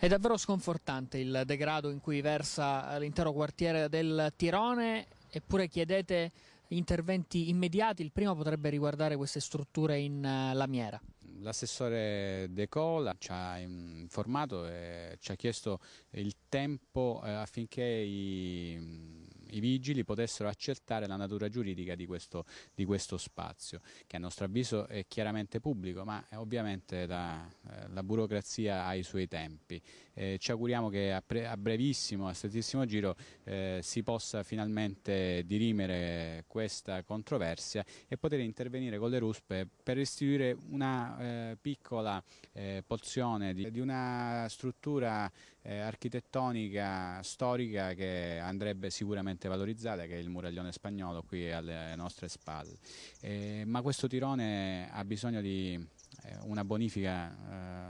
È davvero sconfortante il degrado in cui versa l'intero quartiere del Tirone, eppure chiedete interventi immediati. Il primo potrebbe riguardare queste strutture in eh, lamiera. L'assessore De Cola ci ha informato e ci ha chiesto il tempo eh, affinché i i vigili potessero accertare la natura giuridica di questo, di questo spazio, che a nostro avviso è chiaramente pubblico, ma ovviamente la, eh, la burocrazia ha i suoi tempi. Eh, ci auguriamo che a, pre, a brevissimo, a strettissimo giro, eh, si possa finalmente dirimere questa controversia e poter intervenire con le ruspe per restituire una eh, piccola eh, porzione di, di una struttura eh, architettonica storica che andrebbe sicuramente valorizzata, che è il muraglione spagnolo qui alle nostre spalle. Eh, ma questo tirone ha bisogno di eh, una bonifica eh,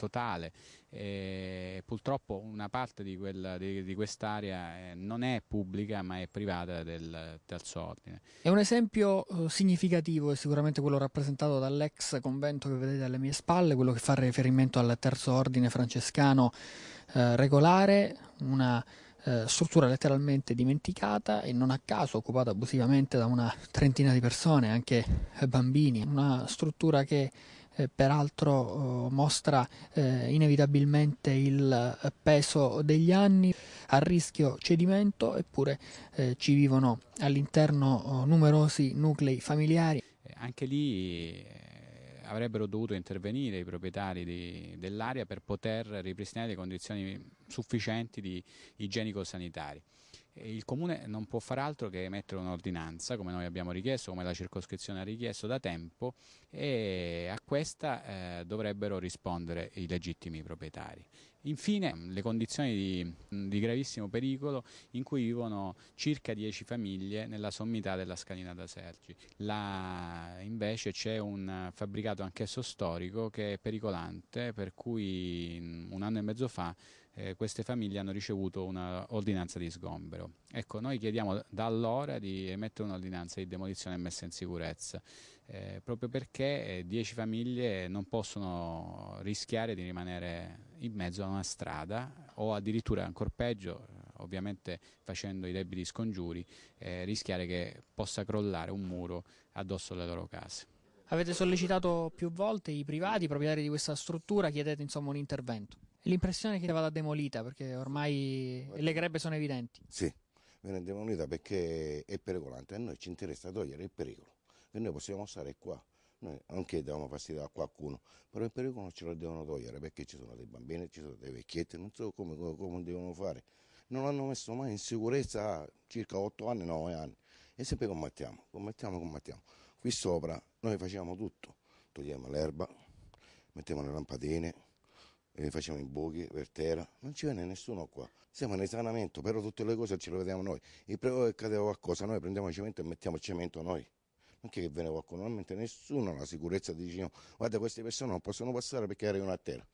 totale. E eh, purtroppo una parte di, di, di quest'area eh, non è pubblica ma è privata del terzo ordine. È un esempio eh, significativo, è sicuramente quello rappresentato dall'ex convento che vedete alle mie spalle, quello che fa riferimento al terzo ordine francescano eh, regolare, una eh, struttura letteralmente dimenticata e non a caso occupata abusivamente da una trentina di persone, anche bambini, una struttura che eh, peraltro oh, mostra eh, inevitabilmente il eh, peso degli anni, a rischio cedimento, eppure ci vivono all'interno oh, numerosi nuclei familiari. Anche lì avrebbero dovuto intervenire i proprietari dell'area per poter ripristinare le condizioni sufficienti di igienico-sanitari il Comune non può fare altro che emettere un'ordinanza, come noi abbiamo richiesto, come la circoscrizione ha richiesto da tempo, e a questa eh, dovrebbero rispondere i legittimi proprietari. Infine le condizioni di, di, gravissimo pericolo in cui vivono circa 10 famiglie nella sommità della scalina da Sergi. Là invece c'è un fabbricato anch'esso storico che è pericolante per cui un anno e mezzo fa eh, queste famiglie hanno ricevuto un'ordinanza di sgombero. Ecco, noi chiediamo da allora di emettere un'ordinanza di demolizione e messa in sicurezza eh, proprio perché 10 eh, famiglie non possono rischiare di rimanere in mezzo a una strada o addirittura ancora peggio, eh, ovviamente facendo i debiti scongiuri, eh, rischiare che possa crollare un muro addosso alle loro case. Avete sollecitato più volte i privati, i proprietari di questa struttura, chiedete insomma un intervento. L'impressione è che vada demolita perché ormai le grebbe sono evidenti. Sì, viene demolita perché è pericolante, a noi ci interessa togliere il pericolo che noi possiamo stare qua. Noi anche diamo fastidio a qualcuno, però il pericolo ce lo devono togliere perché ci sono dei bambini, ci sono dei vecchietti, non so come, come, come devono fare. Non l'hanno messo mai in sicurezza circa 8 anni, 9 anni. E sempre combattiamo, combattiamo, combattiamo. Qui sopra noi facciamo tutto, togliamo l'erba, mettiamo le lampadine, eh, facciamo i buchi per terra, non ci viene nessuno qua. Siamo in esanamento, però tutte le cose ce le vediamo noi. Il prego che cadeva qualcosa, noi prendiamo il cemento e mettiamo il cemento noi anche che ve qualcuno, normalmente mente nessuno la sicurezza di diciamo, guarda queste persone non possono passare perché arrivano a terra,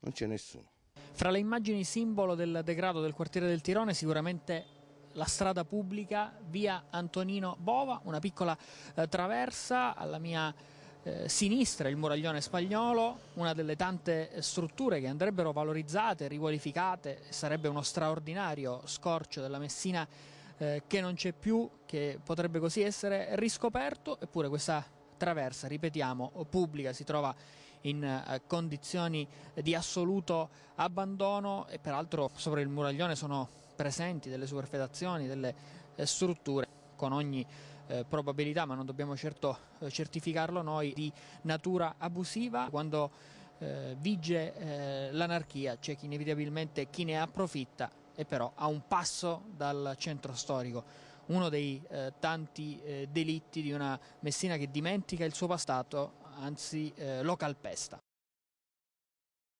non c'è nessuno. Fra le immagini simbolo del degrado del quartiere del Tirone sicuramente la strada pubblica via Antonino Bova, una piccola eh, traversa alla mia eh, sinistra il muraglione spagnolo, una delle tante eh, strutture che andrebbero valorizzate, riqualificate, sarebbe uno straordinario scorcio della Messina eh, che non c'è più, che potrebbe così essere riscoperto, eppure questa traversa, ripetiamo, pubblica si trova in eh, condizioni di assoluto abbandono e peraltro sopra il muraglione sono presenti delle superfetazioni, delle eh, strutture con ogni eh, probabilità, ma non dobbiamo certo certificarlo noi, di natura abusiva. Quando vige l'anarchia c'è chi inevitabilmente chi ne approfitta e però a un passo dal centro storico. Uno dei eh, tanti eh, delitti di una Messina che dimentica il suo passato, anzi eh, lo calpesta.